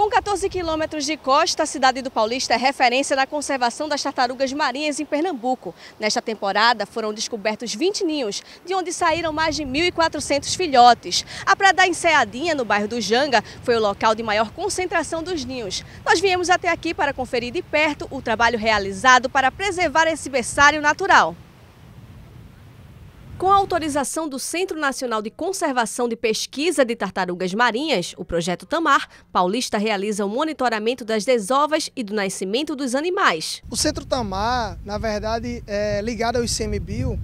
Com 14 quilômetros de costa, a cidade do Paulista é referência na conservação das tartarugas marinhas em Pernambuco. Nesta temporada, foram descobertos 20 ninhos, de onde saíram mais de 1.400 filhotes. A Praia da Enseadinha, no bairro do Janga, foi o local de maior concentração dos ninhos. Nós viemos até aqui para conferir de perto o trabalho realizado para preservar esse berçário natural. Com a autorização do Centro Nacional de Conservação de Pesquisa de Tartarugas Marinhas, o Projeto Tamar, Paulista realiza o monitoramento das desovas e do nascimento dos animais. O Centro Tamar, na verdade, é ligado ao ICMBio,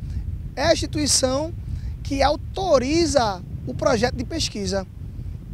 é a instituição que autoriza o projeto de pesquisa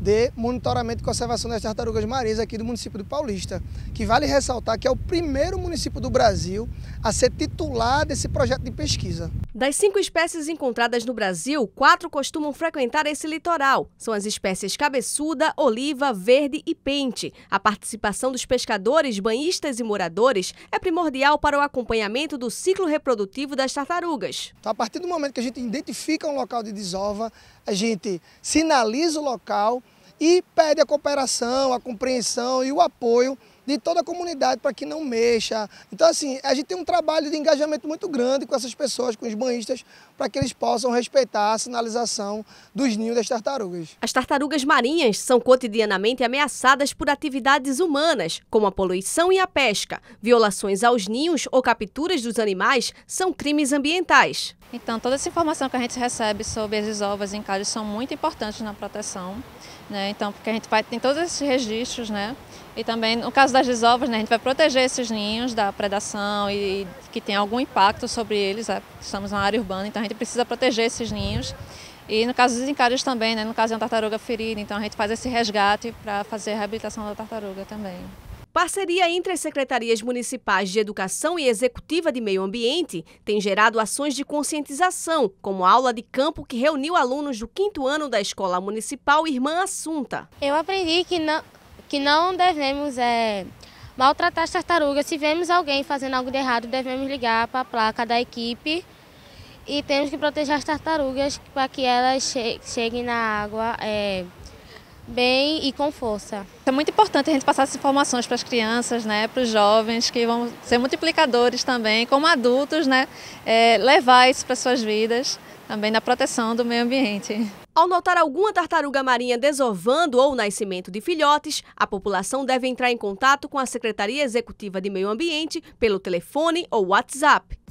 de monitoramento e conservação das tartarugas marinhas aqui do município do Paulista, que vale ressaltar que é o primeiro município do Brasil a ser titular desse projeto de pesquisa. Das cinco espécies encontradas no Brasil, quatro costumam frequentar esse litoral. São as espécies cabeçuda, oliva, verde e pente. A participação dos pescadores, banhistas e moradores é primordial para o acompanhamento do ciclo reprodutivo das tartarugas. Então, a partir do momento que a gente identifica um local de desova, a gente sinaliza o local e pede a cooperação, a compreensão e o apoio de toda a comunidade para que não mexa. Então, assim, a gente tem um trabalho de engajamento muito grande com essas pessoas, com os banhistas, para que eles possam respeitar a sinalização dos ninhos das tartarugas. As tartarugas marinhas são cotidianamente ameaçadas por atividades humanas, como a poluição e a pesca. Violações aos ninhos ou capturas dos animais são crimes ambientais. Então, toda essa informação que a gente recebe sobre as ovas em calhos são muito importantes na proteção, né? Então, porque a gente vai, tem todos esses registros, né? E também, no caso das desovas, né, a gente vai proteger esses ninhos da predação e, e que tem algum impacto sobre eles. É, estamos uma área urbana, então a gente precisa proteger esses ninhos. E no caso dos encalhos também, né? no caso de uma tartaruga ferida, então a gente faz esse resgate para fazer a reabilitação da tartaruga também. Parceria entre as secretarias municipais de Educação e Executiva de Meio Ambiente tem gerado ações de conscientização, como a aula de campo que reuniu alunos do quinto ano da Escola Municipal Irmã Assunta. Eu aprendi que não, que não devemos é, maltratar as tartarugas. Se vemos alguém fazendo algo de errado, devemos ligar para a placa da equipe e temos que proteger as tartarugas para que elas che cheguem na água. É, bem e com força. É muito importante a gente passar essas informações para as crianças, né, para os jovens que vão ser multiplicadores também, como adultos, né, é, levar isso para suas vidas, também na proteção do meio ambiente. Ao notar alguma tartaruga marinha desovando ou nascimento de filhotes, a população deve entrar em contato com a Secretaria Executiva de Meio Ambiente pelo telefone ou WhatsApp